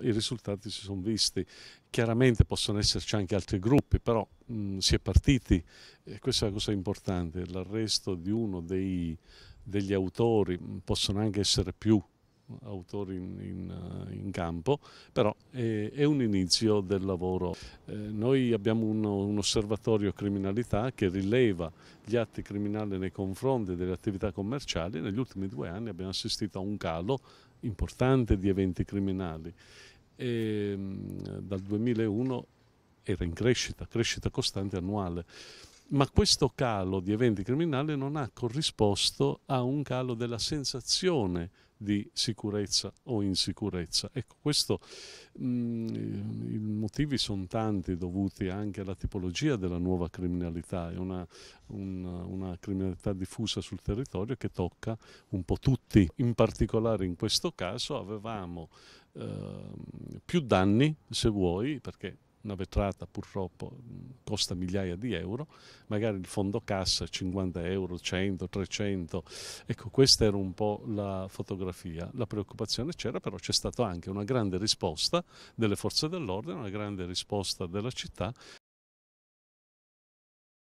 I risultati si sono visti, chiaramente possono esserci anche altri gruppi, però mh, mm, si è partiti e questa è la cosa importante, l'arresto di uno dei, degli autori, mm, possono anche essere più autori in, in, in campo, però è, eh, è un inizio del lavoro. Eh, noi abbiamo uno, un osservatorio criminalità che rileva gli atti criminali nei confronti delle attività commerciali. Negli ultimi due anni abbiamo assistito a un calo importante di eventi criminali. E, ehm, dal 2001 era in crescita, crescita costante annuale ma questo calo di eventi criminali non ha corrisposto a un calo della sensazione di sicurezza o insicurezza. Ecco, questo, mh, mm, i motivi sono tanti dovuti anche alla tipologia della nuova criminalità, è una, una, una, criminalità diffusa sul territorio che tocca un po' tutti. In particolare in questo caso avevamo eh, più danni, se vuoi, perché una vetrata purtroppo costa migliaia di euro, magari il fondo cassa 50 euro, 100, 300, ecco questa era un po' la fotografia, la preoccupazione c'era però c'è stata anche una grande risposta delle forze dell'ordine, una grande risposta della città